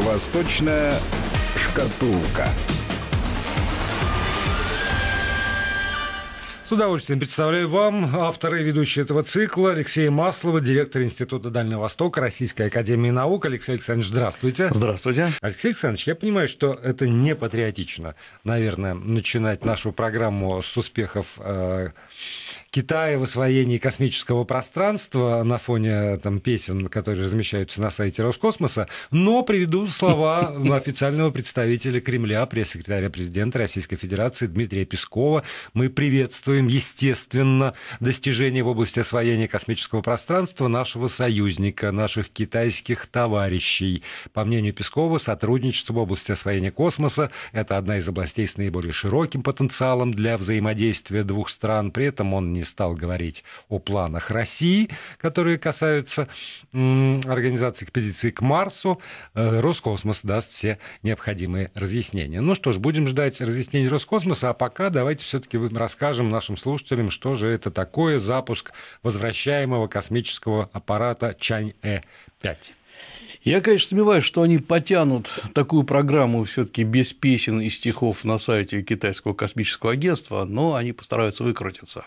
Восточная шкатулка. С удовольствием представляю вам автора и ведущего этого цикла Алексея Маслова, директор Института Дальнего Востока Российской Академии Наук. Алексей Александрович, здравствуйте. Здравствуйте. Алексей Александрович, я понимаю, что это не патриотично, наверное, начинать нашу программу с успехов э, Китая в освоении космического пространства на фоне там, песен, которые размещаются на сайте Роскосмоса, но приведу слова официального представителя Кремля, пресс-секретаря президента Российской Федерации Дмитрия Пескова. Мы приветствуем, естественно, достижения в области освоения космического пространства нашего союзника, наших китайских товарищей. По мнению Пескова, сотрудничество в области освоения космоса – это одна из областей с наиболее широким потенциалом для взаимодействия двух стран. При этом он не не стал говорить о планах России, которые касаются организации экспедиции к Марсу. Э, Роскосмос даст все необходимые разъяснения. Ну что ж, будем ждать разъяснений Роскосмоса, а пока давайте все-таки расскажем нашим слушателям, что же это такое запуск возвращаемого космического аппарата Чань-Э-5. Я, конечно, сомневаюсь, что они потянут такую программу все таки без песен и стихов на сайте Китайского космического агентства, но они постараются выкрутиться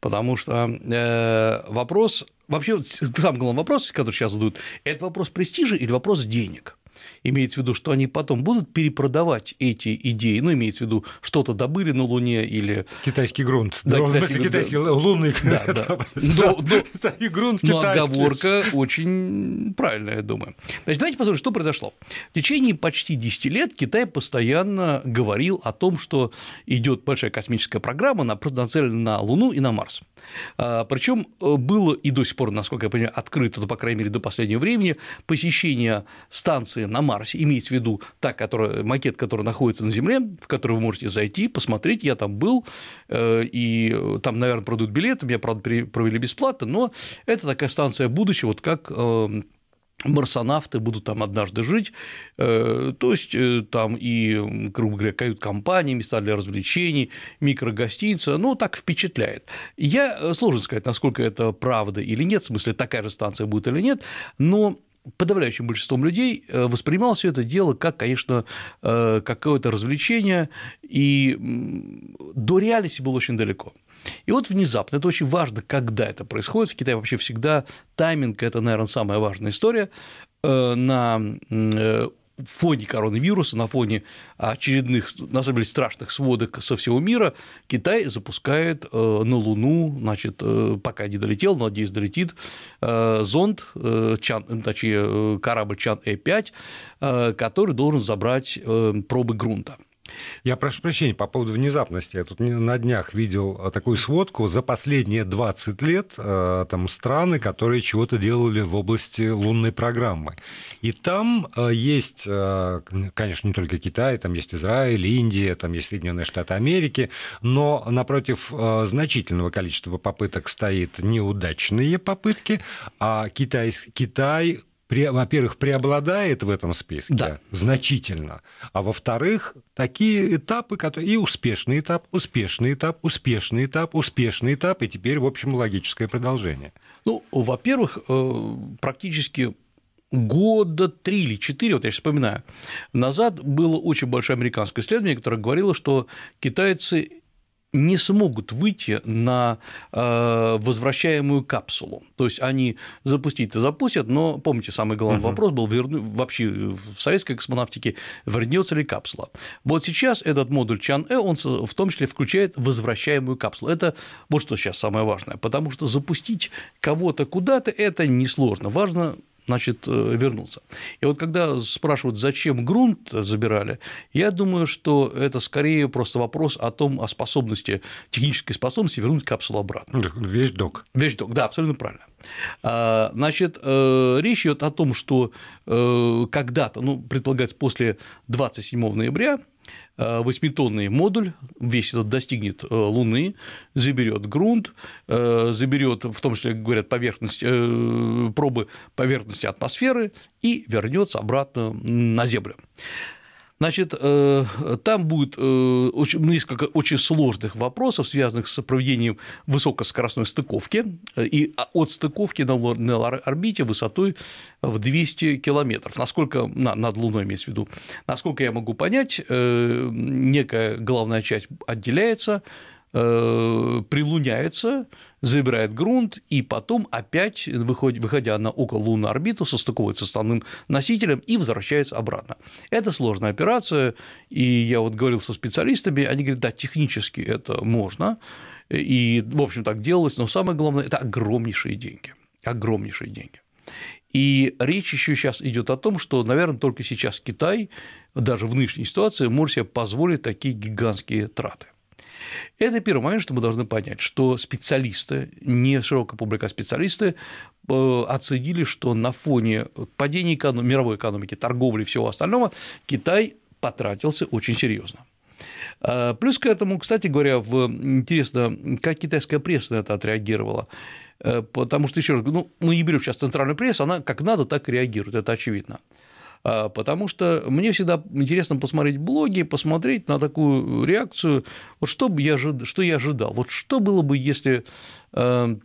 потому что э, вопрос, вообще сам главный вопрос, который сейчас задают, это вопрос престижа или вопрос денег? Имеется в виду, что они потом будут перепродавать эти идеи, ну, имеется в виду, что-то добыли на Луне или... Китайский грунт. Да, ну, да китайский, китайский да. лунный. Да, да. Но, но, грунт но оговорка очень правильная, я думаю. Значит, давайте посмотрим, что произошло. В течение почти 10 лет Китай постоянно говорил о том, что идет большая космическая программа, она просто нацелена на Луну и на Марс. А, причем э, было и до сих пор, насколько я понимаю, открыто, ну, по крайней мере, до последнего времени, посещение станции на Марсе, имеется в виду та, которая, макет, который находится на Земле, в который вы можете зайти, посмотреть, я там был, э, и э, там, наверное, продают билеты, меня, правда, провели бесплатно, но это такая станция будущего, вот как эм, марсонавты будут там однажды жить, э, то есть там и, грубо говоря, кают-компании, места для развлечений, микрогостиница, ну, так впечатляет. Я сложно сказать, насколько это правда или нет, в смысле, такая же станция будет или нет, но подавляющим большинством людей э, воспринимал все это дело как, конечно, э, какое-то развлечение, и до реальности было очень далеко. И вот внезапно, это очень важно, когда это происходит, в Китае вообще всегда тайминг – это, наверное, самая важная история, э, на фоне коронавируса, на фоне очередных, на самом деле, страшных сводок со всего мира, Китай запускает э, на Луну, значит, э, пока не долетел, но, надеюсь, долетит, э, зонд, Чан, точнее, корабль Чан-Э-5, который должен забрать пробы грунта. Я прошу прощения по поводу внезапности. Я тут на днях видел а, такую сводку за последние 20 лет а, там страны, которые чего-то делали в области лунной программы. И там а, есть, конечно, не только Китай, там есть Израиль, Индия, там есть Соединенные Штаты Америки, но напротив значительного количества попыток стоит неудачные попытки, а Китай, Китай при, во-первых, преобладает в этом списке да. значительно, а во-вторых, такие этапы, которые и успешный этап, успешный этап, успешный этап, успешный этап, и теперь, в общем, логическое продолжение. Ну, во-первых, э, практически года три или четыре, вот я сейчас вспоминаю, назад было очень большое американское исследование, которое говорило, что китайцы не смогут выйти на э, возвращаемую капсулу. То есть они запустить-то запустят, но помните, самый главный угу. вопрос был верну... вообще в советской космонавтике, вернется ли капсула. Вот сейчас этот модуль Чан-Э, он в том числе включает возвращаемую капсулу. Это вот что сейчас самое важное, потому что запустить кого-то куда-то – это несложно. Важно значит, э, вернуться. И вот когда спрашивают, зачем грунт забирали, я думаю, что это скорее просто вопрос о том, о способности, технической способности вернуть капсулу обратно. весь док. весь док. да, абсолютно правильно. А, значит, э, речь идет о том, что э, когда-то, ну, предполагается, после 27 ноября Э, восьмитонный модуль, весь этот достигнет э, Луны, заберет грунт, э, заберет, в том числе, говорят, поверхность, пробы поверхности атмосферы и вернется обратно на Землю. Значит, э, там будет э, очень, несколько очень сложных вопросов, связанных с проведением высокоскоростной стыковки э, и от стыковки на орбите высотой в 200 километров. Насколько, над Луной имеется в виду, насколько я могу понять, некая главная часть отделяется, Э, прилуняется, забирает грунт, и потом опять, выходя на окололунную орбиту, состыковывается с основным носителем и возвращается обратно. Это сложная операция, и я вот говорил со специалистами, они говорят, да, технически это можно, и, в общем, так делалось, но самое главное – это огромнейшие деньги, огромнейшие деньги. И речь еще сейчас идет о том, что, наверное, только сейчас Китай, даже в нынешней ситуации, может себе позволить такие гигантские траты. Это первый момент, что мы должны понять, что специалисты, не широкая публика, а специалисты э, оценили, что на фоне падения экономики, мировой экономики, торговли и всего остального Китай потратился очень серьезно. Э, плюс к этому, кстати говоря, интересно, как китайская пресса на это отреагировала э, потому что, еще раз говорю, ну, мы не берем сейчас центральную прессу, она как надо, так и реагирует, это очевидно. А, потому что мне всегда интересно посмотреть блоги, посмотреть на такую реакцию, вот что, бы я, ожидал, что я ожидал, вот что было бы, если, э,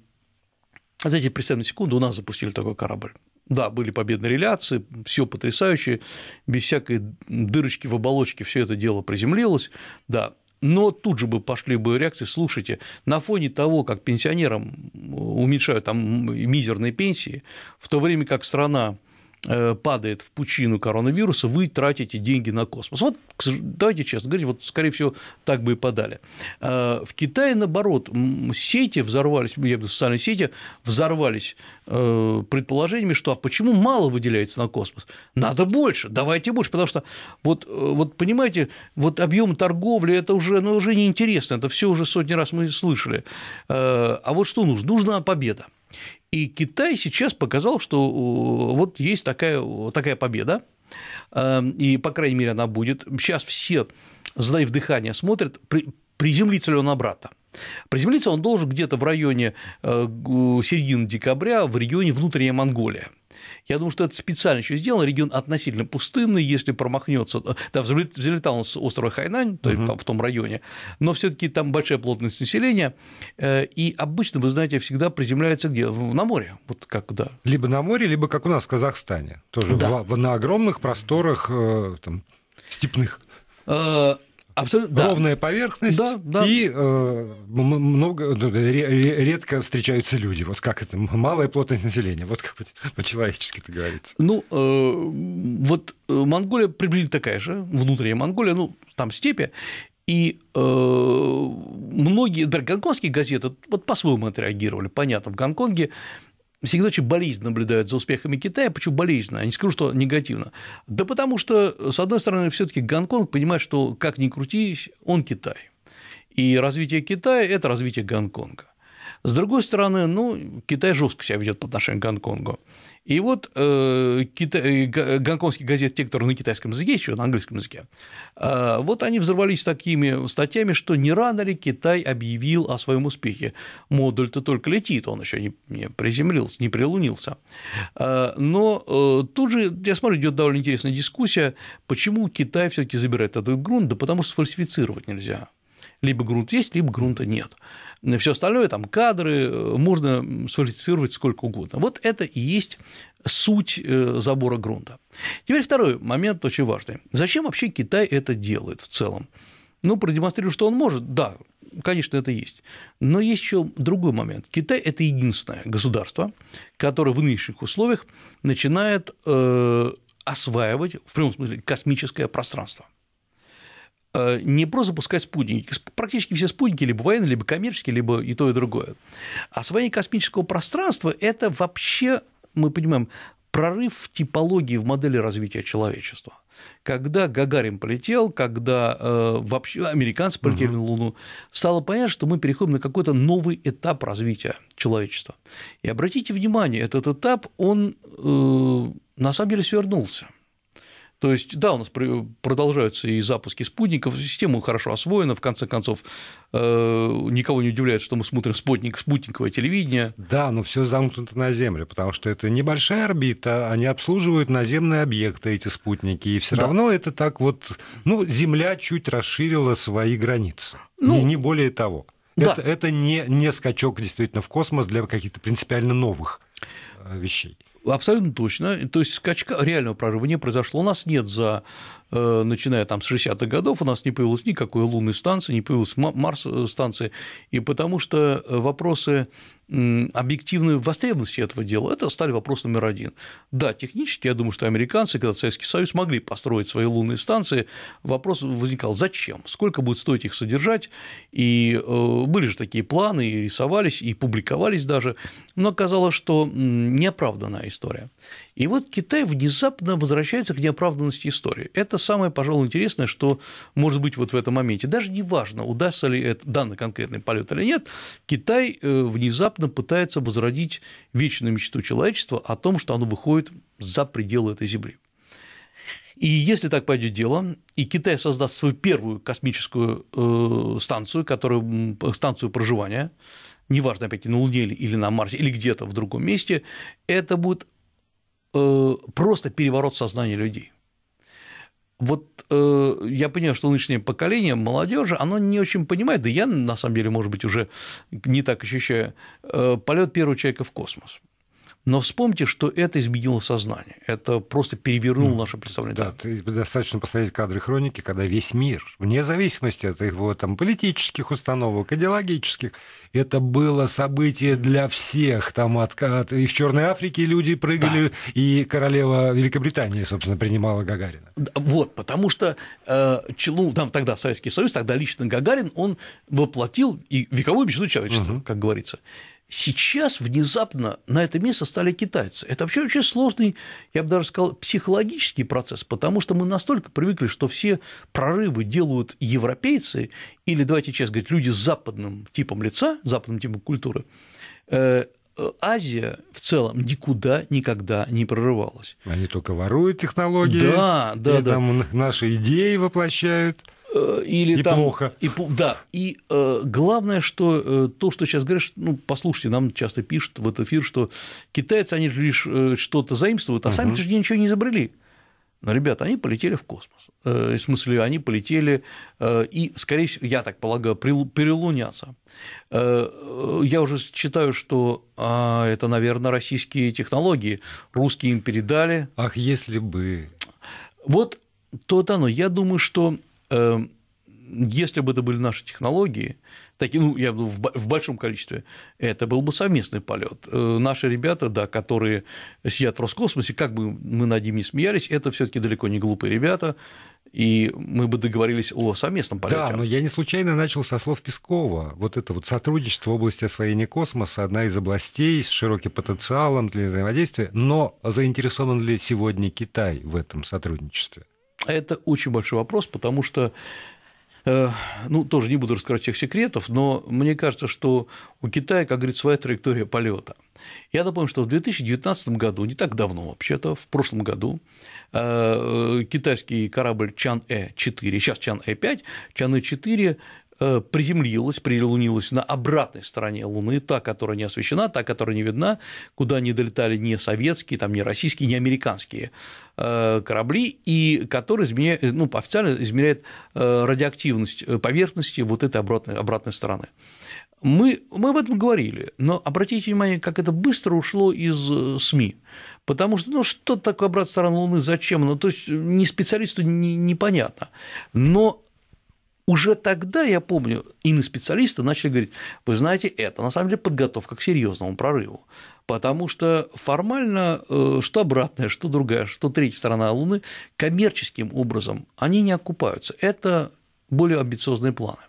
знаете, представь на секунду, у нас запустили такой корабль, да, были победные реляции, все потрясающе, без всякой дырочки в оболочке все это дело приземлилось, да, но тут же бы пошли бы реакции, слушайте, на фоне того, как пенсионерам э, уменьшают там мизерные пенсии, в то время как страна Э, падает в пучину коронавируса, вы тратите деньги на космос. Вот, давайте честно говорить, вот, скорее всего, так бы и подали. Э, в Китае, наоборот, сети взорвались, я бы социальные сети взорвались э, предположениями, что а почему мало выделяется на космос? Надо больше, давайте больше, потому что вот, вот понимаете, вот объем торговли это уже, ну, уже неинтересно, это все уже сотни раз мы слышали. А вот что нужно? Нужна победа. И Китай сейчас показал, что вот есть такая, такая победа, эм, и, по крайней мере, она будет. Сейчас все, сдаив дыхание, смотрят, приземлится ли он обратно. Приземлиться он должен где-то в районе э, середины декабря в регионе внутренняя Монголия – я думаю, что это специально еще сделано. Регион относительно пустынный, если промахнется. Да, э, взлетал он с острова Хайнань, то есть, там, в том районе, но все-таки там большая плотность населения. Э, и обычно, вы знаете, всегда приземляются где? На море. Вот как, да. Либо на море, либо как у нас в Казахстане. Тоже да. в, на огромных просторах э, там, степных. Абсолютно, да. Ровная поверхность да, да. и э, много, э, редко встречаются люди. Вот как это? Малая плотность населения. Вот как по-человечески это говорится. Ну, э, вот э, Монголия приблизительно такая же, внутренняя Монголия, ну, там степи. И э, многие, например, гонконгские газеты вот по-своему отреагировали. Понятно, в Гонконге всегда очень болезненно наблюдают за успехами Китая. Почему болезненно? Я не скажу, что негативно. Да потому что, с одной стороны, все таки Гонконг понимает, что как ни крутись, он Китай. И развитие Китая – это развитие Гонконга. С другой стороны, ну, Китай жестко себя ведет по отношению к Гонконгу. И вот э, кита... Э, гонконгские газеты, те, которые на китайском языке, еще на английском языке, э, вот они взорвались такими статьями, что не рано ли Китай объявил о своем успехе. Модуль-то только летит, он еще не, не приземлился, не прилунился. Э, но э, тут же, я смотрю, идет довольно интересная дискуссия, почему Китай все-таки забирает этот грунт, да потому что сфальсифицировать нельзя. Либо грунт есть, либо грунта нет. Ну, все остальное, там кадры э, можно сфальсифицировать сколько угодно. Вот это и есть суть э, забора грунта. Теперь второй момент очень важный. Зачем вообще Китай это делает в целом? Ну, продемонстрировать, что он может, да, конечно, это есть. Но есть еще другой момент. Китай – это единственное государство, которое в нынешних условиях начинает э, осваивать, в прямом смысле, космическое пространство – Э, не просто пускать спутники. Практически все спутники либо военные, либо коммерческие, либо и то, и другое. А Освоение космического пространства – это вообще, мы понимаем, прорыв в типологии, в модели развития человечества. Когда Гагарин полетел, когда э, вообще американцы полетели угу. на Луну, стало понятно, что мы переходим на какой-то новый этап развития человечества. И обратите внимание, этот этап, он э, на самом деле свернулся – то есть, да, у нас продолжаются и запуски спутников, система хорошо освоена, в конце концов, э, никого не удивляет, что мы смотрим спутник, спутниковое телевидение. Да, но все замкнуто на Земле, потому что это небольшая орбита, они обслуживают наземные объекты, эти спутники, и все да. равно это так вот, ну, Земля чуть расширила свои границы, ну, не, не более того. Да. Это, это не, не скачок действительно в космос для каких-то принципиально новых э, вещей. Абсолютно точно. То есть скачка реального прорыва не произошло. У нас нет за Э, начиная там с 60-х годов, у нас не появилось никакой лунной станции, не появилась Марс-станция, э, и потому что э, вопросы объективной востребованности этого дела, это стали вопрос номер один. Да, технически, я думаю, что американцы, когда Советский Союз, могли построить свои лунные станции, вопрос возникал, зачем, сколько будет стоить их содержать, и были же такие планы, и рисовались, и публиковались даже, но оказалось, что неоправданная история. И вот Китай внезапно возвращается к неоправданности истории. Это самое, пожалуй, интересное, что может быть вот в этом моменте. Даже не важно, удастся ли это, данный конкретный полет или нет, Китай э, внезапно пытается возродить вечную мечту человечества о том, что оно выходит за пределы этой Земли. И если так пойдет дело, и Китай создаст свою первую космическую э, станцию, которую, станцию проживания, неважно, опять на Луне или на Марсе, или где-то в другом месте, это будет э, просто переворот сознания людей вот э, я понимаю, что нынешнее поколение молодежи, оно не очень понимает, да я на самом деле, может быть, уже не так ощущаю, э, полет первого человека в космос. Но вспомните, что это изменило сознание. Это просто перевернуло ну, наше представление. Да, да. достаточно посмотреть кадры хроники, когда весь мир, вне зависимости от его там, политических установок, идеологических, это было событие для всех. Там от, и в Черной Африке люди прыгали, да. и королева Великобритании, собственно, принимала Гагарина. Вот, потому что э, ну, там тогда Советский Союз, тогда лично Гагарин, он воплотил и вековую мечту человечества, угу. как говорится. Сейчас внезапно на это место стали китайцы. Это вообще очень сложный, я бы даже сказал, психологический процесс, потому что мы настолько привыкли, что все прорывы делают европейцы, или, давайте честно говорить, люди с западным типом лица, западным типом культуры, э, Азия в целом никуда никогда не прорывалась. Они только воруют технологии, да, да, и да. там наши идеи воплощают. Э, или и там, плохо. И, да, и э, главное, что э, то, что сейчас говоришь, ну, послушайте, нам часто пишут в этот эфир, что китайцы, они лишь э, что-то заимствуют, а угу. сами-то же ничего не изобрели. Но, ребята, они полетели в космос. Э, в смысле, они полетели э, и, скорее всего, я так полагаю, перелуняться. Я уже считаю, что а, это, наверное, российские технологии. Русские им передали. Ах, если бы. Вот то-то оно. Я думаю, что Эм, если бы это были наши технологии, такие, ну, я бы в большом количестве, это был бы совместный полет. Э, наши ребята, да, которые сидят в Роскосмосе, как бы мы над ними не смеялись, это все-таки далеко не глупые ребята, и мы бы договорились о совместном полете. Да, но я не случайно начал со слов Пескова. Вот это вот сотрудничество в области освоения космоса одна из областей с широким потенциалом для взаимодействия, но заинтересован ли сегодня Китай в этом сотрудничестве? Это очень большой вопрос, потому что э, ну, тоже не буду раскрывать всех секретов, но мне кажется, что у Китая, как говорится, своя траектория полета. Я напомню, что в 2019 году, не так давно вообще-то, в прошлом году, э, э, китайский корабль Чан-Э-4, сейчас Чан-Э-5, Чан-Э-4 Э, приземлилась, прилунилась на обратной стороне Луны, та, которая не освещена, та, которая не видна, куда не долетали ни советские, там, ни российские, ни американские э, корабли, и который изменяет, э, ну, официально измеряет радиоактивность поверхности вот этой обратной, обратной стороны. Мы, мы об этом говорили, но обратите внимание, как это быстро ушло из СМИ. Потому что, ну, что такое обратная сторона Луны, зачем? Ну, то есть, не специалисту не, непонятно. Но уже тогда, я помню, именно специалисты начали говорить, вы знаете, это на самом деле подготовка к серьезному прорыву, потому что формально э, что обратная, что другая, что третья сторона Луны коммерческим образом они не окупаются. Это более амбициозные планы.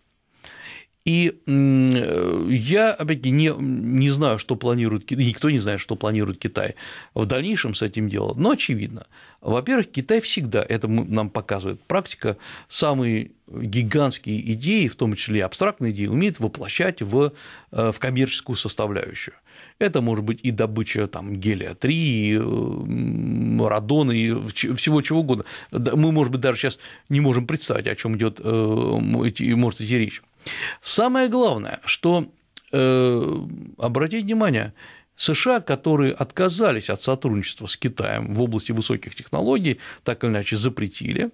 И э, я, опять-таки, не, не знаю, что планирует Китай, никто не знает, что планирует Китай в дальнейшем с этим делом, но очевидно. Во-первых, Китай всегда, это нам показывает практика, самые гигантские идеи, в том числе абстрактные идеи, умеет воплощать в, э, в коммерческую составляющую. Это может быть и добыча там, гелия-3, и э, радона, и всего чего угодно. Мы, может быть, даже сейчас не можем представить, о чем идет, может идти речь. Самое главное, что э, обратить внимание, США, которые отказались от сотрудничества с Китаем в области высоких технологий, так или иначе запретили,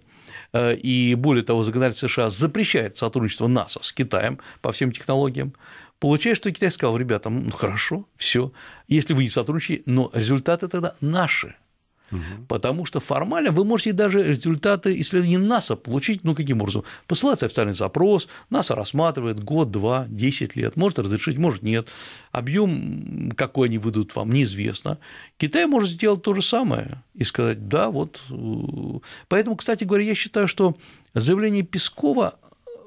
э, и более того, законодательство США запрещает сотрудничество НАСА с Китаем по всем технологиям, Получается, что Китай сказал, ребята, ну хорошо, все, если вы не сотрудничаете, но результаты тогда наши – Угу. Потому что формально вы можете даже результаты исследований НАСА получить, ну, каким образом? Посылается официальный запрос, НАСА рассматривает год, два, десять лет, может разрешить, может нет, объем, какой они выйдут вам, неизвестно. Китай может сделать то же самое и сказать, да, вот. Э, поэтому, кстати говоря, я считаю, что заявление Пескова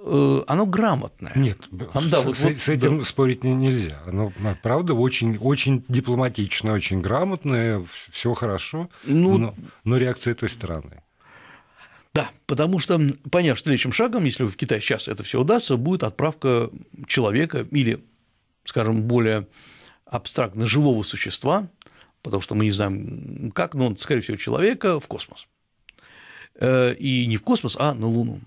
Э, оно грамотное. Нет, а, да, с, вот, с, вот, с этим да. спорить нельзя. Оно, а, правда, очень, очень дипломатично, очень грамотное, все хорошо, ну, но, но реакция той стороны. Да, потому что, понятно, что следующим шагом, если в Китай сейчас это все удастся, будет отправка человека или, скажем, более абстрактно живого существа, потому что мы не знаем как, но, он, скорее всего, человека в космос. Э, и не в космос, а на Луну.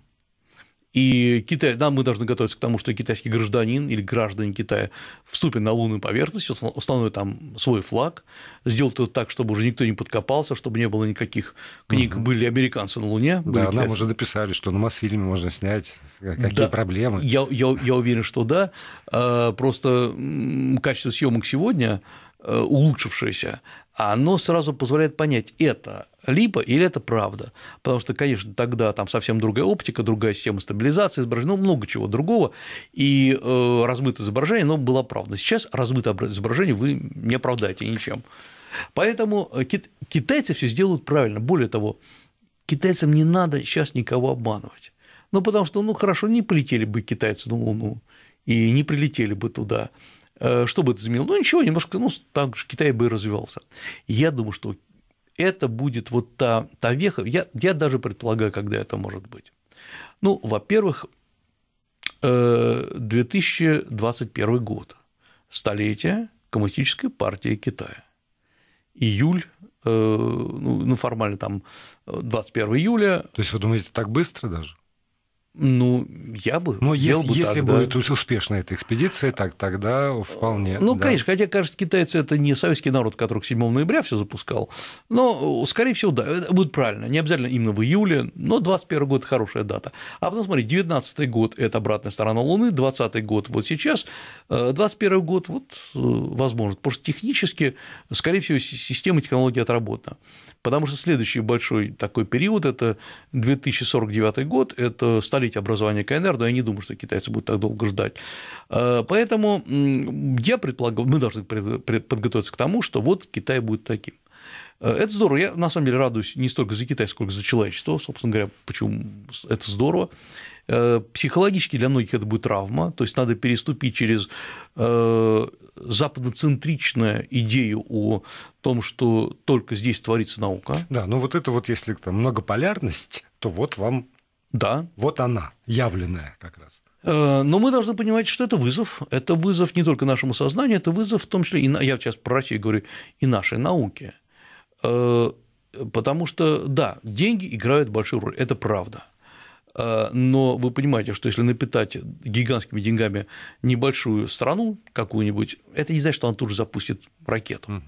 И Китай, да, мы должны готовиться к тому, что китайский гражданин или граждане Китая вступит на лунную поверхность, установит там свой флаг, сделает это так, чтобы уже никто не подкопался, чтобы не было никаких книг, угу. были американцы на Луне. Да, китайцы. нам уже написали, что на Мосфильме можно снять, э, какие да, проблемы. Я, я, я уверен, что да. А, просто качество съемок сегодня э, улучшившееся, оно сразу позволяет понять это, либо, или это правда. Потому что, конечно, тогда там совсем другая оптика, другая система стабилизации изображения, ну, много чего другого, и э, размытое изображение, но было правда. Сейчас размытое изображение вы не оправдаете ничем. Поэтому э, китайцы все сделают правильно. Более того, китайцам не надо сейчас никого обманывать. Ну, потому что, ну, хорошо, не полетели бы китайцы на Луну, и не прилетели бы туда. Э, что бы это изменило? Ну, ничего, немножко, ну, так же Китай бы и развивался. Я думаю, что это будет вот та, та веха, я, я даже предполагаю, когда это может быть. Ну, во-первых, 2021 э, год, столетие Коммунистической партии Китая, июль э, ну, ну, формально там 21 э, июля. То есть вы думаете, так быстро даже? Ну, я бы. Но ну, если, бы если так, будет успешная эта экспедиция, так тогда вполне. Ну, да. конечно, хотя, кажется, китайцы это не советский народ, который к 7 ноября все запускал. Но, э, скорее всего, да, это будет правильно. Не обязательно именно в июле, но 21 год хорошая дата. А потом, смотри, 19 год это обратная сторона Луны, 20 год вот сейчас, 21 э, год вот э, возможно. Потому что технически, скорее всего, система технологии отработана потому что следующий большой такой период – это 2049 год, это столетие образования КНР, но я не думаю, что китайцы будут так долго ждать. Э, поэтому я предполагаю, мы должны подготовиться к тому, что вот Китай будет таким. Э, это здорово. Я, на самом деле, радуюсь не столько за Китай, сколько за человечество, собственно говоря, почему это здорово. Э, психологически для многих это будет травма, то есть надо переступить через э, западноцентричную идею о том, что только здесь творится наука. Да, ну вот это вот, если там многополярность, то вот вам да. Вот она, явленная как раз. Но мы должны понимать, что это вызов. Это вызов не только нашему сознанию, это вызов в том числе, и я сейчас про Россию говорю, и нашей науке. Э, потому что, да, деньги играют большую роль, это правда. Э, но вы понимаете, что если напитать гигантскими деньгами небольшую страну какую-нибудь, это не значит, что она тут же запустит ракету.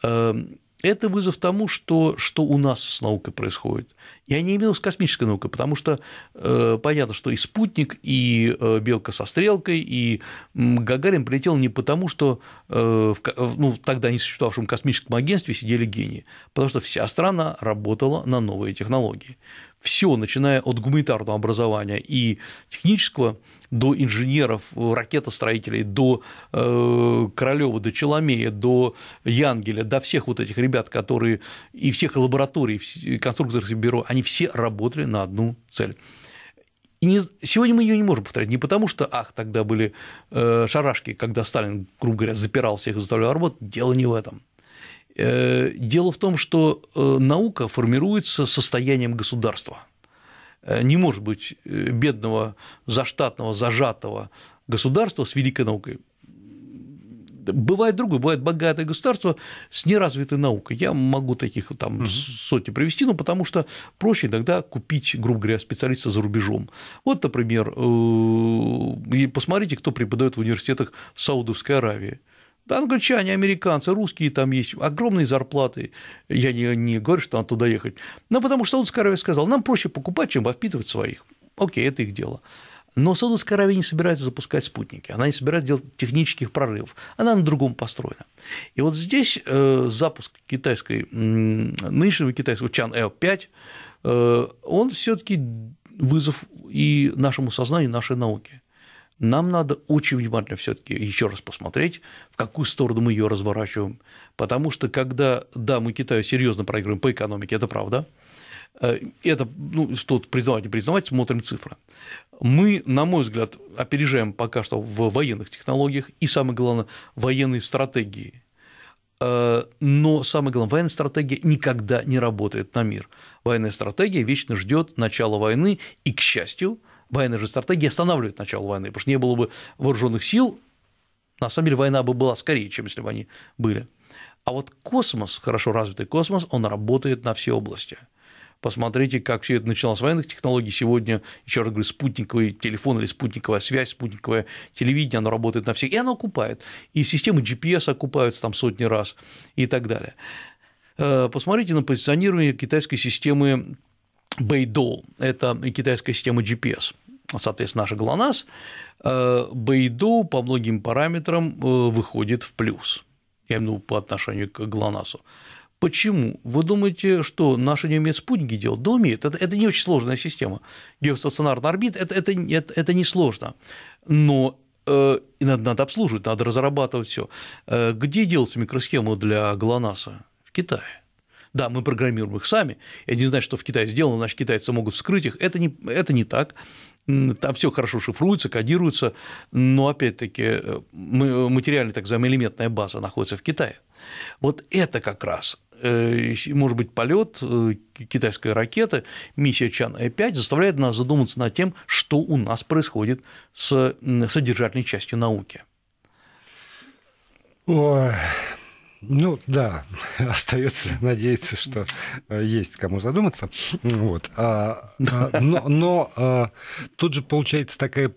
Угу. Это вызов тому, что, что у нас с наукой происходит. Я не имел с космической наукой, потому что э, понятно, что и спутник, и э, белка со стрелкой, и Гагарин прилетел не потому, что э, в, ну, тогда не существовавшем космическом агентстве сидели гении, потому что вся страна работала на новые технологии. Все, начиная от гуманитарного образования и технического до инженеров, э, ракетостроителей, до э, Королева, до Челомея, до Янгеля, до всех вот этих ребят, которые и всех лабораторий, и конструкторских бюро, они все работали на одну цель. И не, сегодня мы ее не можем повторить. Не потому, что, ах, тогда были э, шарашки, когда Сталин, грубо говоря, запирал всех и заставлял работать. Дело не в этом. Э, дело в том, что э, наука формируется состоянием государства – Э, не может быть э, бедного, заштатного, зажатого государства с великой наукой. Бывает другое, бывает богатое государство с неразвитой наукой. Я могу таких там угу. сотни привести, но потому что проще иногда купить, грубо говоря, специалиста за рубежом. Вот, например, э, посмотрите, кто преподает в университетах Саудовской Аравии. Да англичане, американцы, русские там есть, огромные зарплаты. Я не, не говорю, что надо туда ехать. Но ну, потому что Саудовская Аравия сказала, нам проще покупать, чем воспитывать своих. Окей, это их дело. Но Саудовская Аравия не собирается запускать спутники, она не собирается делать технических прорывов, она на другом построена. И вот здесь э, запуск китайской, нынешнего китайского Чан-Л-5, э, он все таки вызов и нашему сознанию, и нашей науке нам надо очень внимательно все-таки еще раз посмотреть, в какую сторону мы ее разворачиваем. Потому что когда, да, мы Китаю серьезно проигрываем по экономике, это правда, э, это, ну, что-то признавать, не признавать, смотрим цифры. Мы, на мой взгляд, опережаем пока что в военных технологиях и, самое главное, военной стратегии. Э, но самое главное, военная стратегия никогда не работает на мир. Военная стратегия вечно ждет начала войны, и, к счастью, военная же стратегия останавливает начало войны, потому что не было бы вооруженных сил, на самом деле война бы была скорее, чем если бы они были. А вот космос, хорошо развитый космос, он работает на все области. Посмотрите, как все это началось с военных технологий. Сегодня, еще раз говорю, спутниковый телефон или спутниковая связь, спутниковое телевидение, оно работает на всех, и оно окупает. И системы GPS окупаются там сотни раз и так далее. Э, посмотрите на позиционирование китайской системы Бейдол – это китайская система GPS, соответственно, наша ГЛОНАСС, э, Бэйдоу по многим параметрам э, выходит в плюс, я имею в виду по отношению к ГЛОНАССу. Почему? Вы думаете, что наши не умеют спутники делать? Да умеют. Это, это не очень сложная система. Геостационарная орбита это, – это, это, это несложно. Но э, надо, надо обслуживать, надо разрабатывать все. Э, где делаются микросхемы для ГЛОНАССа? В Китае. Да, мы программируем их сами. Я не знаю, что в Китае сделано, значит, китайцы могут вскрыть их. Это не, это не так. Там все хорошо шифруется, кодируется, но опять-таки э, э, материальная, так называемая, элементная база находится в Китае. Вот это как раз э, может быть, полет китайской ракеты, миссия Чан-5, заставляет нас задуматься над тем, что у нас происходит с содержательной частью науки. Ой, ну да, остается надеяться, что э, есть кому задуматься. Вот. А, а, но но а, тут же получается такая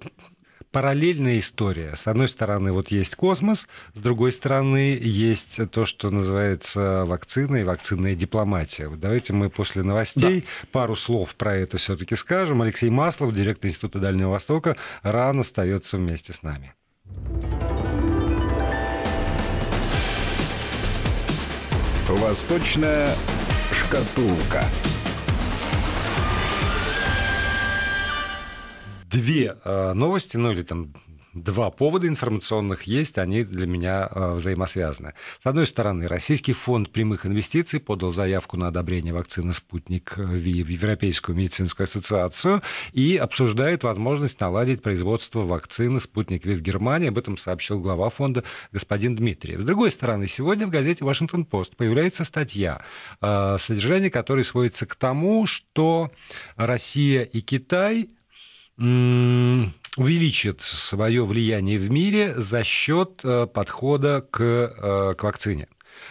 параллельная история. С одной стороны, вот есть космос, с другой стороны, есть то, что называется и вакцинная дипломатия. Вот давайте мы после новостей да. пару слов про это все-таки скажем. Алексей Маслов, директор Института Дальнего Востока, рано остается вместе с нами. Восточная шкатулка. Две э, новости, ну или там два повода информационных есть, они для меня э, взаимосвязаны. С одной стороны, Российский фонд прямых инвестиций подал заявку на одобрение вакцины «Спутник Ви» в Европейскую медицинскую ассоциацию и обсуждает возможность наладить производство вакцины «Спутник Ви» в Германии. Об этом сообщил глава фонда господин Дмитриев. С другой стороны, сегодня в газете «Вашингтон-Пост» появляется статья, э, содержание которой сводится к тому, что Россия и Китай увеличит свое влияние в мире за счет э, подхода к, э, к вакцине.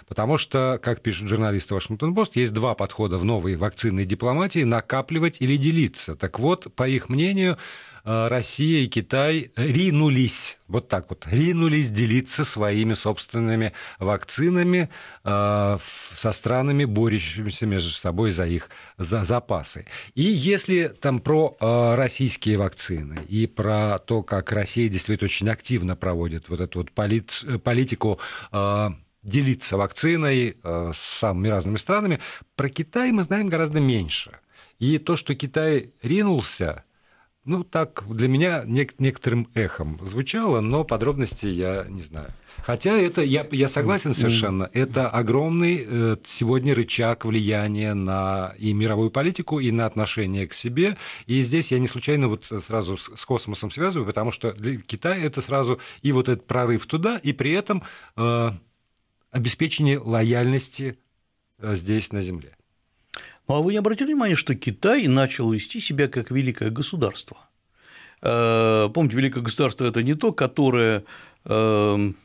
Потому что, как пишут журналисты Вашингтон-Пост, есть два подхода в новой вакцинной дипломатии – накапливать или делиться. Так вот, по их мнению, э, Россия и Китай ринулись, вот так вот, ринулись делиться своими собственными вакцинами э, со странами, борющимися между собой за их за запасы. И если там про э, российские вакцины и про то, как Россия действительно очень активно проводит вот эту вот полит, э, политику э, делиться вакциной э, с самыми разными странами. Про Китай мы знаем гораздо меньше. И то, что Китай ринулся, ну, так для меня нек- некоторым эхом звучало, но подробностей я не знаю. Хотя это, я, я согласен совершенно, это огромный э, сегодня рычаг влияния на и мировую политику, и на отношение к себе. И здесь я не случайно вот сразу с, с космосом связываю, потому что для Китая это сразу и вот этот прорыв туда, и при этом... Э, обеспечении лояльности э, здесь, на Земле. Ну, а вы не обратили внимание, что Китай начал вести себя как великое государство? Э, помните, великое государство – это не то, которое эм,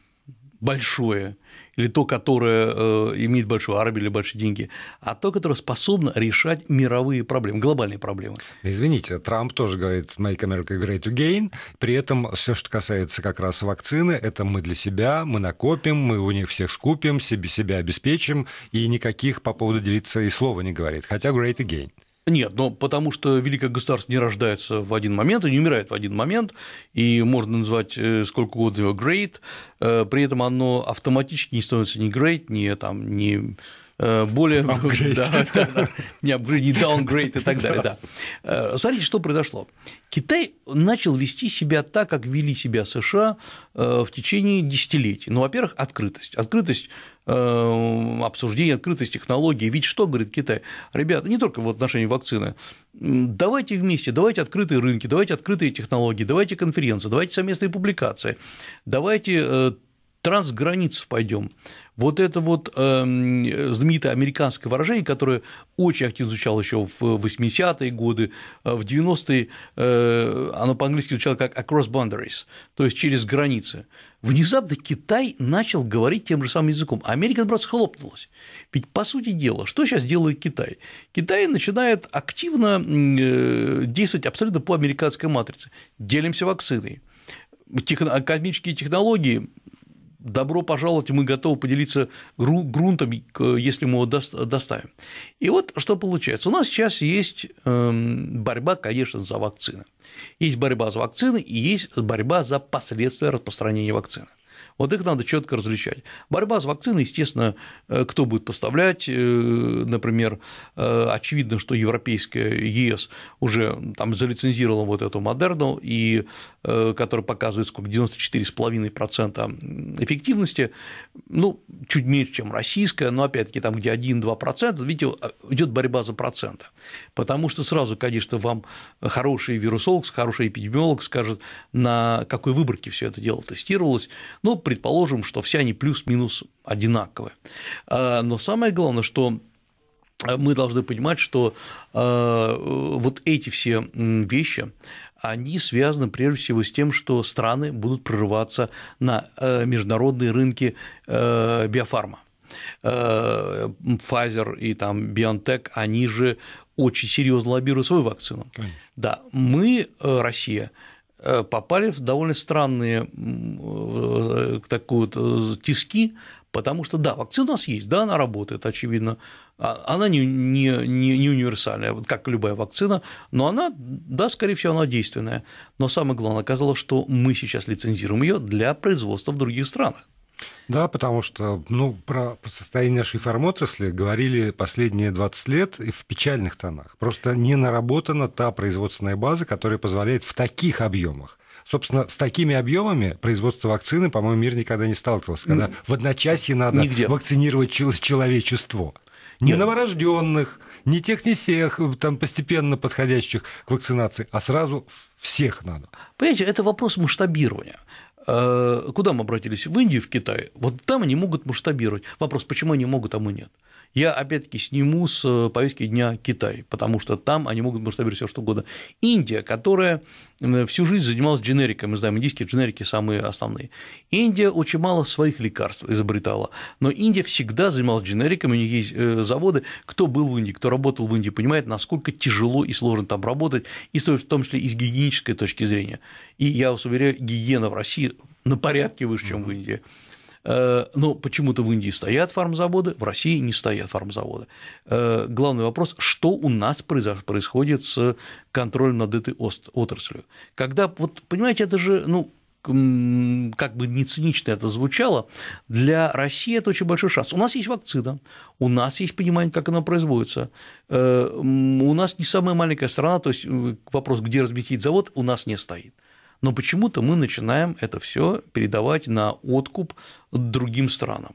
большое, или то, которое э, имеет большую армию или большие деньги, а то, которое способно решать мировые проблемы, глобальные проблемы. извините, Трамп тоже говорит «Make America Great Again», при этом все, что касается как раз вакцины, это мы для себя, мы накопим, мы у них всех скупим, себе себя обеспечим, и никаких по поводу делиться и слова не говорит, хотя «Great Again». Нет, но потому что великое государство не рождается в один момент и не умирает в один момент, и можно назвать э, сколько угодно его great, э, при этом оно автоматически не становится ни great, ни, там, ни Э, более... Апгрейд. Да, да, не апгрейд, не даунгрейд и так далее, да. Э, смотрите, что произошло. Китай начал вести себя так, как вели себя США э, в течение десятилетий. Ну, во-первых, открытость. Открытость обсуждение, открытость технологий. Ведь что говорит Китай? Ребята, не только в отношении вакцины. Давайте вместе, давайте открытые рынки, давайте открытые технологии, давайте конференции, давайте совместные публикации, давайте трансграниц пойдем. Вот это вот э, знаменитое американское выражение, которое очень активно изучал еще в 80-е годы, э, в 90-е э, оно по-английски звучало как across boundaries, то есть через границы. Внезапно Китай начал говорить тем же самым языком. А Америка, наоборот, схлопнулась. Ведь, по сути дела, что сейчас делает Китай? Китай начинает активно э, действовать абсолютно по американской матрице. Делимся вакциной. Техно- космические технологии добро пожаловать, мы готовы поделиться грунтом, если мы его доставим. И вот что получается. У нас сейчас есть эм, борьба, конечно, за вакцины. Есть борьба за вакцины и есть борьба за последствия распространения вакцины. Вот их надо четко различать. Борьба с вакциной, естественно, э, кто будет поставлять, э, например, э, очевидно, что европейская ЕС уже там залицензировала вот эту модерну, и которая показывает сколько 94,5% эффективности, ну, чуть меньше, чем российская, но опять-таки там, где 1-2%, видите, идет борьба за проценты, потому что сразу, конечно, вам хороший вирусолог, хороший эпидемиолог скажет, на какой выборке все это дело тестировалось, ну, предположим, что все они плюс-минус одинаковы. А, но самое главное, что э, мы должны понимать, что э, э, вот эти все вещи, они связаны прежде всего с тем, что страны будут прорываться на международные рынки биофарма. Pfizer и там BioNTech, они же очень серьезно лоббируют свою вакцину. Конечно. Да, мы, Россия, Э, попали в довольно странные э, такую э, тиски, потому что, да, вакцина у нас есть, да, она работает, очевидно, а, она не, не, не, не универсальная, как любая вакцина, но она, да, скорее всего, она действенная. Но самое главное оказалось, что мы сейчас лицензируем ее для производства в других странах. Да, потому что ну, про, про состояние нашей фармотрасли говорили последние 20 лет и в печальных тонах. Просто не наработана та производственная база, которая позволяет в таких объемах собственно, с такими объемами производство вакцины, по-моему, мир никогда не сталкивался, когда в одночасье надо Нигде. вакцинировать человечество. Не новорожденных, не тех, не всех, там постепенно подходящих к вакцинации, а сразу всех надо. Понимаете, это вопрос масштабирования. Э, куда мы обратились? В Индию, в Китай. Вот там они могут масштабировать. Вопрос, почему они могут, а мы нет. Я опять-таки сниму с э, повестки дня Китай, потому что там они могут масштабировать все что угодно. Индия, которая Э, всю жизнь занималась дженериком, мы знаем, индийские дженерики самые основные. Индия очень мало своих лекарств изобретала, но Индия всегда занималась дженериками, у них есть э, заводы, кто был в Индии, кто работал в Индии, понимает, насколько тяжело и сложно там работать, и в том числе и с гигиенической точки зрения. И я вас уверяю, гигиена в России на порядке выше, чем в Индии. Э, но почему-то в Индии стоят фармзаводы, в России не стоят фармзаводы. Э, главный вопрос, что у нас происходит с контролем над этой отраслью? Когда, вот понимаете, это же, ну, как бы не цинично это звучало, для России это очень большой шанс. У нас есть вакцина, у нас есть понимание, как она производится. Э, у нас не самая маленькая страна, то есть вопрос, где разместить завод, у нас не стоит но почему-то мы начинаем это все передавать на откуп другим странам.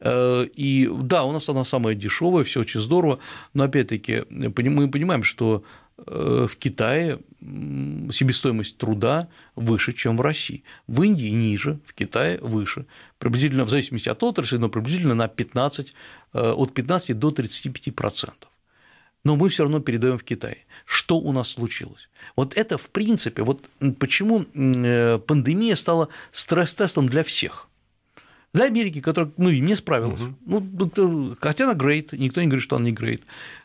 Э, и да, у нас она самая дешевая, все очень здорово, но опять-таки э, мы понимаем, что э, в Китае себестоимость труда выше, чем в России. В Индии ниже, в Китае выше. Приблизительно, в зависимости от отрасли, но приблизительно на 15, от 15 до 35 процентов но мы все равно передаем в Китай. Что у нас случилось? Вот это, в принципе, вот почему э, пандемия стала стресс-тестом для всех – для Америки, которая, мы ну, видим, не справилась. Угу. Ну, э, хотя она грейт, никто не говорит, что она не грейт.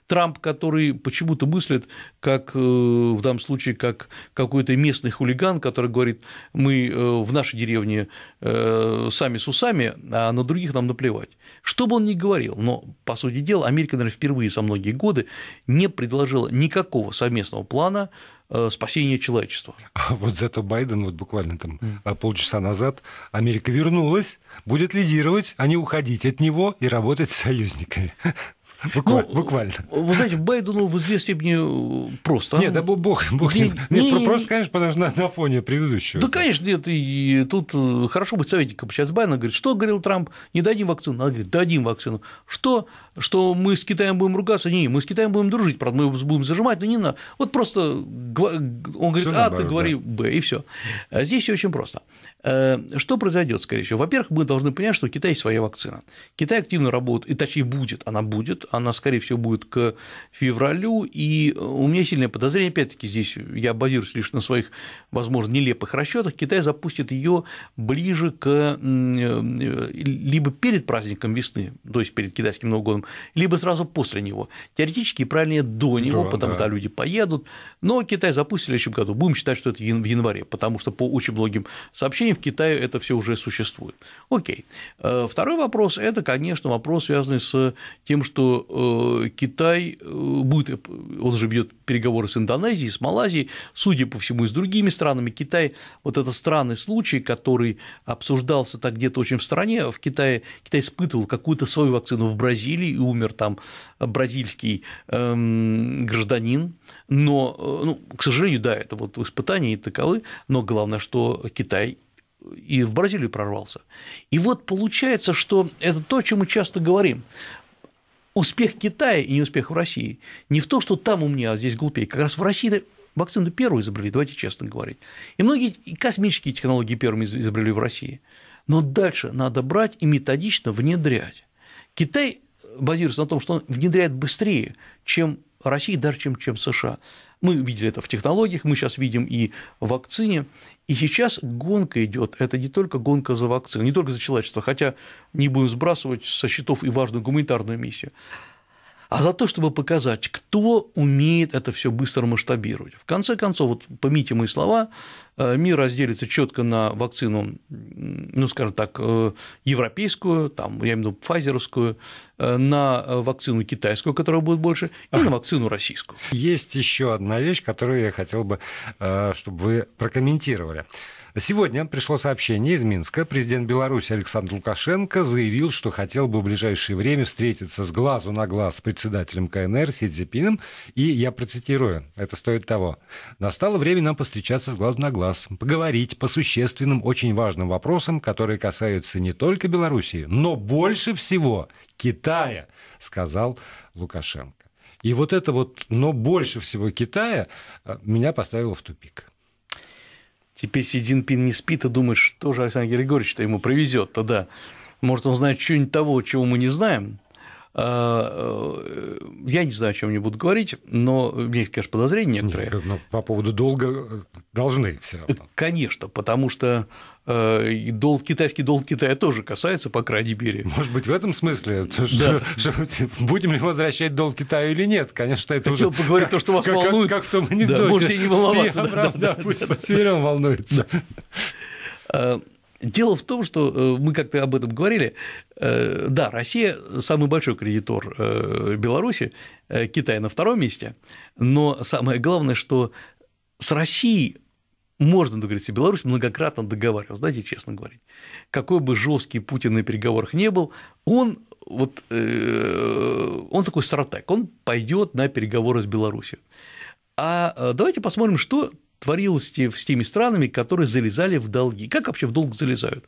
Трамп, который почему-то мыслит, как э, в данном случае, как какой-то местный хулиган, который говорит, мы э, в нашей деревне сами с усами, а на других нам наплевать. Что бы он ни говорил, но, по сути дела, Америка, наверное, впервые за многие годы не предложила никакого совместного плана Э, спасения человечества. А вот зато Байден, вот буквально там mm. полчаса назад, Америка вернулась, будет лидировать, а не уходить от него и работать с союзниками. Буква... Ну, буквально. Вы знаете, Байдену в известии мне э, просто. Нет, а... да бог, бог не... Нет, не... просто, конечно, потому на, на фоне предыдущего. Да, конечно, нет, и тут э, хорошо быть советником. Сейчас Байден говорит, что говорил Трамп, не дадим вакцину. Она говорит, дадим вакцину. Что? Что мы с Китаем будем ругаться? Не, мы с Китаем будем дружить, правда, мы будем зажимать, но не на. Вот просто он говорит, всё а, наоборот, ты говори, да. б, и все. А здесь все очень просто. Э, что произойдет, скорее всего? Во-первых, мы должны понять, что у Китая своя вакцина. Китай активно работает, и точнее будет, она будет, она, скорее всего, будет к февралю, и э, у меня сильное подозрение, опять-таки, здесь я базируюсь лишь на своих, возможно, нелепых расчетах, Китай запустит ее ближе к э, либо перед праздником весны, то есть перед китайским Новым годом, либо сразу после него. Теоретически правильнее до него, да, потому да. что люди поедут, но Китай запустит в следующем году. Будем считать, что это в январе, потому что по очень многим сообщениям сожалению, в Китае это все уже существует. Окей. Э, второй вопрос – это, конечно, вопрос, связанный с тем, что э, Китай э, будет, он же ведет переговоры с Индонезией, с Малайзией, судя по всему, и с другими странами. Китай – вот это странный случай, который обсуждался так где-то очень в стране, в Китае, Китай испытывал какую-то свою вакцину в Бразилии и умер там бразильский эм, гражданин, но, ну, к сожалению, да, это вот испытания и таковы, но главное, что Китай и в Бразилию прорвался. И вот получается, что это то, о чем мы часто говорим. Успех Китая и неуспех в России не в том, что там у меня, а здесь глупее. Как раз в России вакцины первые изобрели, давайте честно говорить. И многие и космические технологии первыми изобрели в России. Но дальше надо брать и методично внедрять. Китай базируется на том, что он внедряет быстрее, чем России даже, чем, чем США. Мы видели это в технологиях, мы сейчас видим и в вакцине. И сейчас гонка идет. Это не только гонка за вакцину, не только за человечество, хотя не будем сбрасывать со счетов и важную гуманитарную миссию а за то, чтобы показать, кто умеет это все быстро масштабировать. В конце концов, вот помните мои слова, э, мир разделится четко на вакцину, ну, скажем так, э, европейскую, там, я имею в виду пфайзеровскую, э, на вакцину китайскую, которая будет больше, и на вакцину российскую. Есть еще одна вещь, которую я хотел бы, чтобы вы прокомментировали. Сегодня пришло сообщение из Минска. Президент Беларуси Александр Лукашенко заявил, что хотел бы в ближайшее время встретиться с глазу на глаз с председателем КНР Си Цзипином. И я процитирую, это стоит того. «Настало время нам повстречаться с глазу на глаз, поговорить по существенным, очень важным вопросам, которые касаются не только Белоруссии, но больше всего Китая», сказал Лукашенко. И вот это вот, но больше всего Китая, меня поставило в тупик. Теперь Си Цзиньпин не спит и думает, что же Александр Григорьевич-то ему привезет тогда. Может, он знает что-нибудь того, чего мы не знаем, а, э, я не знаю, о чем они будут говорить, но есть, конечно, подозрения некоторые. Нет, ну, но по поводу долга э, должны все равно. Э, конечно, потому что э, и долг, китайский долг Китая тоже касается, по крайней мере. Может быть, в этом смысле? То, да. что, что, будем ли возвращать долг Китаю или нет? Конечно, это Хотел уже... поговорить как, то, что вас как, волнует. Как, как в том анекдоте. Да, можете не волноваться. Спиром, да, да, да, пусть да, да, волнуется. Да. Дело в том, что э, мы как-то об этом говорили. Э, да, Россия самый большой кредитор э, Беларуси, Китай на втором месте, но самое главное, что с Россией можно договориться. Беларусь многократно договаривалась, знаете, честно говорить. Какой бы жесткий Путин на переговорах не был, он вот он такой стратег, он пойдет на переговоры с Беларусью. А давайте посмотрим, что творилось с теми странами, которые залезали в долги. Как вообще в долг залезают?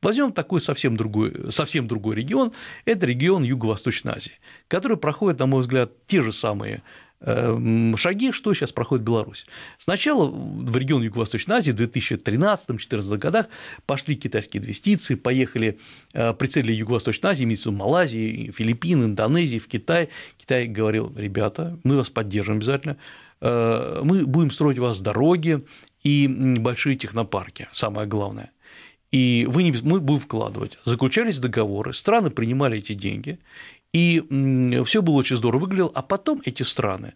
Возьмем такой совсем другой, совсем другой регион, это регион Юго-Восточной Азии, который проходит, на мой взгляд, те же самые эм, шаги, что сейчас проходит Беларусь. Сначала в регион Юго-Восточной Азии в 2013-2014 годах пошли китайские инвестиции, поехали, э, прицелили Юго-Восточной Азии, имеется в Малайзии, Филиппины, Индонезии, в Китай. Китай говорил, ребята, мы вас поддержим обязательно, Э, мы будем строить у вас дороги и большие технопарки, самое главное. И вы не, мы будем вкладывать. Заключались договоры, страны принимали эти деньги, и все было очень здорово выглядело, а потом эти страны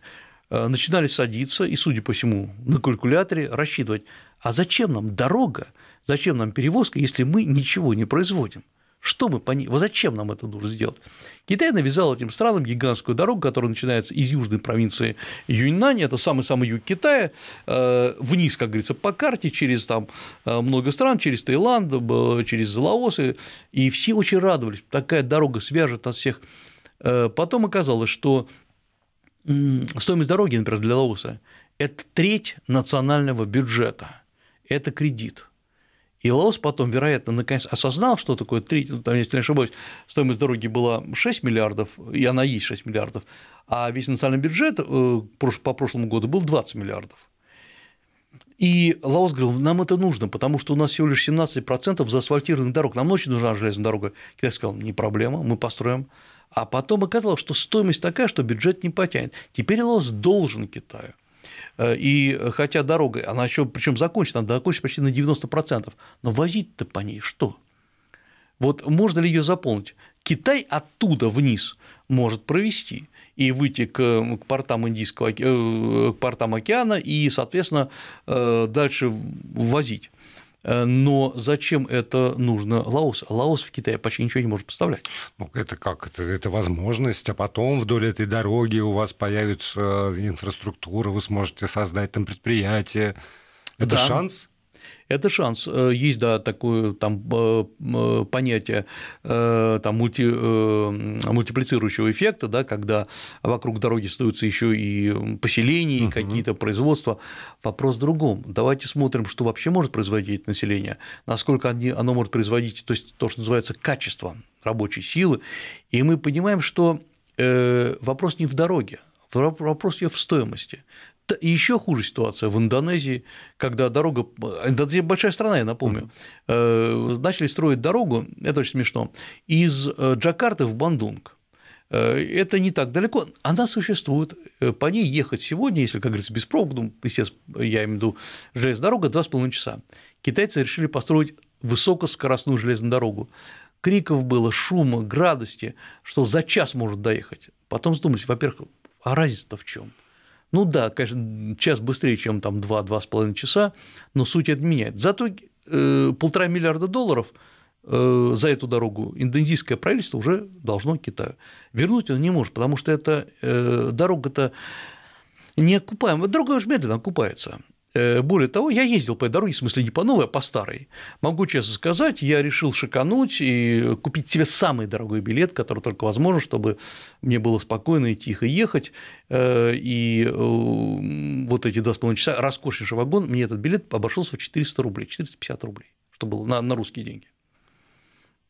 э, начинали садиться и, судя по всему, на калькуляторе рассчитывать, а зачем нам дорога, зачем нам перевозка, если мы ничего не производим? Что мы по ней? Вот зачем нам это нужно сделать? Китай навязал этим странам гигантскую дорогу, которая начинается из южной провинции Юньнань, это самый-самый юг Китая, э, вниз, как говорится, по карте, через там э, много стран, через Таиланд, через Лаосы, и все очень радовались, такая дорога свяжет от всех. Э, потом оказалось, что стоимость дороги, например, для Лаоса – это треть национального бюджета, это кредит – и Лаос потом, вероятно, наконец осознал, что такое 3, ну, там, если не ошибаюсь, стоимость дороги была 6 миллиардов, и она есть 6 миллиардов, а весь национальный бюджет э, по прошлому году был 20 миллиардов. И Лаос говорил, нам это нужно, потому что у нас всего лишь 17% заасфальтированных дорог, нам очень нужна железная дорога. Китай сказал, не проблема, мы построим. А потом оказалось, что стоимость такая, что бюджет не потянет. Теперь Лаос должен Китаю – Э, и э, хотя дорога, она еще, причем закончена, она закончена почти на 90%, но возить-то по ней что? Вот можно ли ее заполнить? Китай оттуда вниз может провести и выйти к, портам Индийского э, к портам океана и, соответственно, дальше возить. Э, но зачем это нужно Лаос? Лаос в Китае почти ничего не может поставлять. Ну, это как? Это, это возможность, а потом вдоль этой дороги у вас появится э, инфраструктура, вы сможете создать там предприятие. Это да. шанс? это шанс. Э, есть, да, такое там э, э, понятие там, мульти, мультиплицирующего эффекта, да, когда вокруг дороги остаются еще и поселения, и какие-то производства. Вопрос в другом. Давайте смотрим, что вообще может производить население, насколько оно может производить, то есть то, что называется качество рабочей силы. И мы понимаем, что вопрос не в дороге, вопрос ее в стоимости. И еще хуже ситуация в Индонезии, когда дорога, Индонезия большая страна, я напомню, mm-hmm. начали строить дорогу, это очень смешно, из э, Джакарты в Бандунг. Э, это не так далеко, она существует, по ней ехать сегодня, если, как говорится, без пробок, ну, естественно, я имею в виду железная дорога, 2,5 часа. Китайцы решили построить высокоскоростную железную дорогу. Криков было, шума, градости, что за час может доехать. Потом задумались, во-первых, а разница-то в чем? Ну да, конечно, час быстрее, чем там 2-2,5 часа, но суть это меняет. Зато э, полтора миллиарда долларов э, за эту дорогу индонезийское правительство уже должно Китаю. Вернуть он не может, потому что эта э, дорога-то не окупаемая. Дорога уже медленно окупается. Э, более того, я ездил по этой дороге, в смысле не по новой, а по старой. Могу честно сказать, я решил шикануть и купить себе самый дорогой билет, который только возможен, чтобы мне было спокойно и тихо ехать. Э, и э, вот эти два с половиной часа, роскошнейший вагон, мне этот билет обошелся в 400 рублей, 450 рублей, что было на, на русские деньги.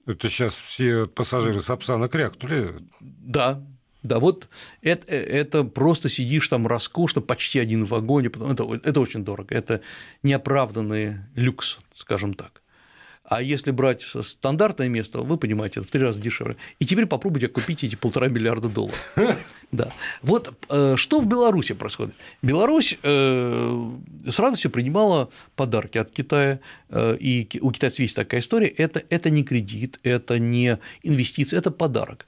Это сейчас все пассажиры Сапсана крякнули. Да, да вот это, э, это просто сидишь там роскошно, почти один в вагоне, потому это, это очень дорого, это неоправданный люкс, скажем так. А если брать стандартное место, вы понимаете, это в три раза дешевле. И теперь попробуйте купить эти полтора миллиарда долларов. Да. Вот э, что в Беларуси происходит? Беларусь э, с радостью принимала подарки от Китая, э, и у китайцев есть такая история, это, это не кредит, это не инвестиции, это подарок.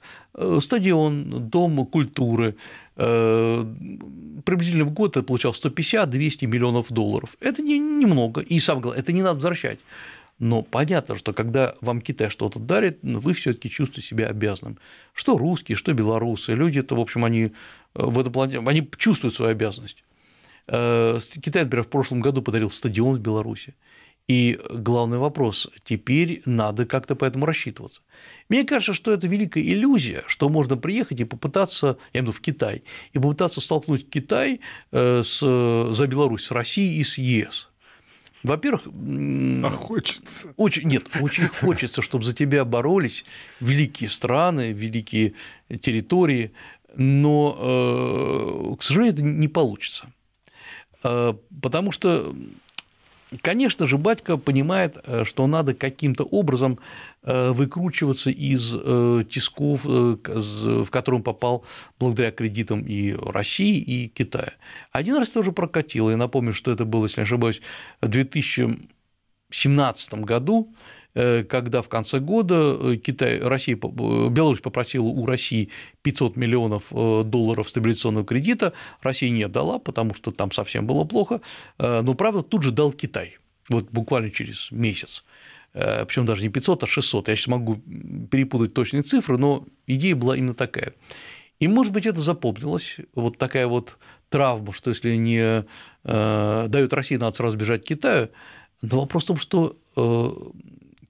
Стадион, дом культуры, приблизительно в год это получал 150-200 миллионов долларов. Это немного, не и самое главное, это не надо возвращать. Но понятно, что когда вам Китай что-то дарит, ну, вы все таки чувствуете себя обязанным. Что русские, что белорусы, люди-то, в общем, они э, в этом плане, они чувствуют свою обязанность. Э, Китай, например, в прошлом году подарил стадион в Беларуси. И главный вопрос – теперь надо как-то по этому рассчитываться. Мне кажется, что это великая иллюзия, что можно приехать и попытаться, я имею в виду в Китай, и попытаться столкнуть Китай э, с, за Беларусь с Россией и с ЕС. Во-первых, а хочется. Очень, нет, очень хочется, чтобы за тебя боролись великие страны, великие территории, но, э, к сожалению, это не получится. Э, потому что Конечно же, батька понимает, э, что надо каким-то образом э, выкручиваться из э, тисков, в котором попал благодаря кредитам и России, и Китая. Один раз тоже прокатило, я напомню, что это было, если не ошибаюсь, в 2017 году, Э, когда в конце года э, Китай, Россия, э, Беларусь попросила у России 500 миллионов долларов стабилизационного кредита, Россия не дала, потому что там совсем было плохо, но, правда, тут же дал Китай, вот буквально через месяц причем даже не 500, а 600. Я сейчас могу перепутать точные цифры, но идея была именно такая. И, может быть, это запомнилось, вот такая вот травма, что если не дают России, надо сразу бежать к Китаю. Но вопрос в том, что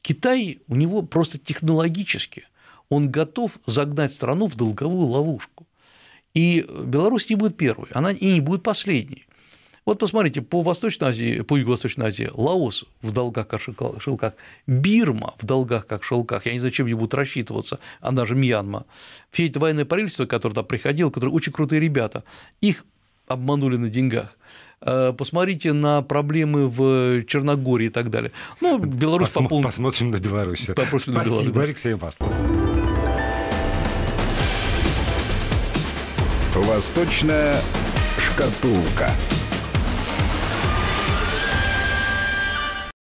Китай, у него просто технологически он готов загнать страну в долговую ловушку. И Беларусь не будет первой, она и не будет последней. Вот посмотрите, по Восточной Азии, по Юго-Восточной Азии, Лаос в долгах как шелках, Бирма в долгах как шелках, я не знаю, чем они будут рассчитываться, она же Мьянма. Все эти военные правительства, которые туда приходило, которые очень крутые ребята, их обманули на деньгах. Э, посмотрите на проблемы в Черногории и так далее. Ну, Беларусь Посмо- по Посмотрим на Беларусь. Посмотрим Спасибо, на Беларусь, да. Алексей Маслов. Восточная шкатулка.